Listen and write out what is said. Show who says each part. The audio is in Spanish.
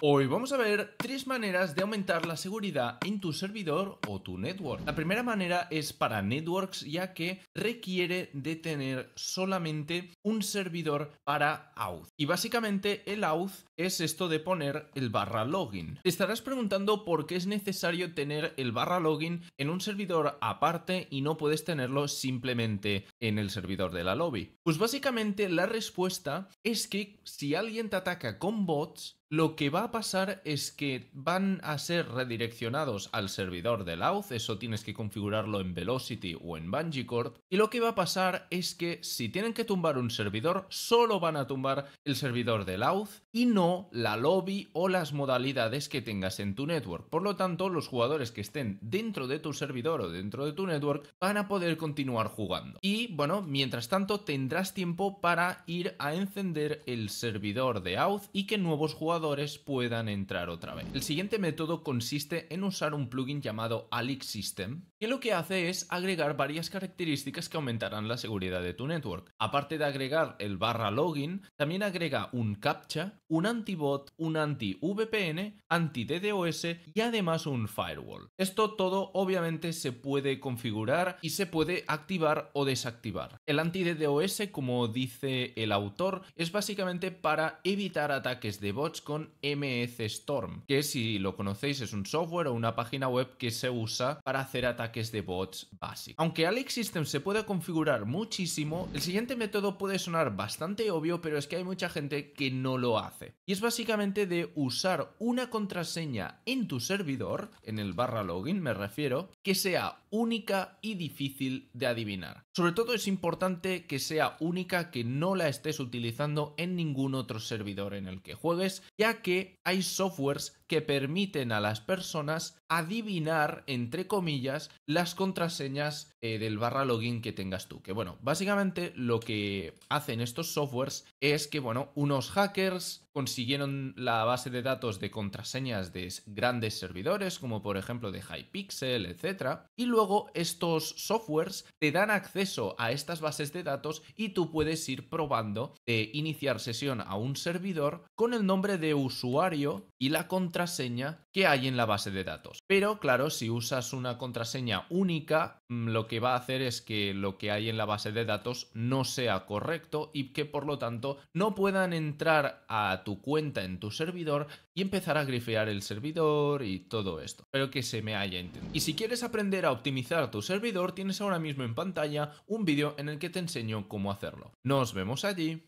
Speaker 1: Hoy vamos a ver tres maneras de aumentar la seguridad en tu servidor o tu network. La primera manera es para networks ya que requiere de tener solamente un servidor para auth. Y básicamente el auth es esto de poner el barra login. Te estarás preguntando por qué es necesario tener el barra login en un servidor aparte y no puedes tenerlo simplemente en el servidor de la lobby. Pues básicamente la respuesta es que si alguien te ataca con bots, lo que va a pasar es que van a ser redireccionados al servidor de out, eso tienes que configurarlo en Velocity o en BungieCord. y lo que va a pasar es que si tienen que tumbar un servidor, solo van a tumbar el servidor de out y no la lobby o las modalidades que tengas en tu network. Por lo tanto, los jugadores que estén dentro de tu servidor o dentro de tu network van a poder continuar jugando. Y bueno, mientras tanto tendrás tiempo para ir a encender el servidor de out y que nuevos jugadores puedan entrar otra vez. El siguiente método consiste en usar un plugin llamado Alix System, que lo que hace es agregar varias características que aumentarán la seguridad de tu network. Aparte de agregar el barra login, también agrega un captcha, un anti bot, un anti-VPN, anti-DDoS y además un firewall. Esto todo obviamente se puede configurar y se puede activar o desactivar. El anti-DDoS, como dice el autor, es básicamente para evitar ataques de bots con MS e Storm, que si lo conocéis es un software o una página web que se usa para hacer ataques de bots básicos. Aunque Alex System se puede configurar muchísimo, el siguiente método puede sonar bastante obvio, pero es que hay mucha gente que no lo hace. Y es básicamente de usar una contraseña en tu servidor, en el barra login me refiero, que sea única y difícil de adivinar. Sobre todo es importante que sea única, que no la estés utilizando en ningún otro servidor en el que juegues ya que hay softwares que permiten a las personas adivinar, entre comillas, las contraseñas eh, del barra login que tengas tú. Que bueno, básicamente lo que hacen estos softwares es que, bueno, unos hackers consiguieron la base de datos de contraseñas de grandes servidores, como por ejemplo de Hypixel, etc. Y luego estos softwares te dan acceso a estas bases de datos y tú puedes ir probando de iniciar sesión a un servidor con el nombre de usuario y la contraseña contraseña que hay en la base de datos. Pero claro, si usas una contraseña única, mm, lo que va a hacer es que lo que hay en la base de datos no sea correcto y que por lo tanto no puedan entrar a tu cuenta en tu servidor y empezar a grifear el servidor y todo esto. Espero que se me haya entendido. Y si quieres aprender a optimizar tu servidor, tienes ahora mismo en pantalla un vídeo en el que te enseño cómo hacerlo. Nos vemos allí.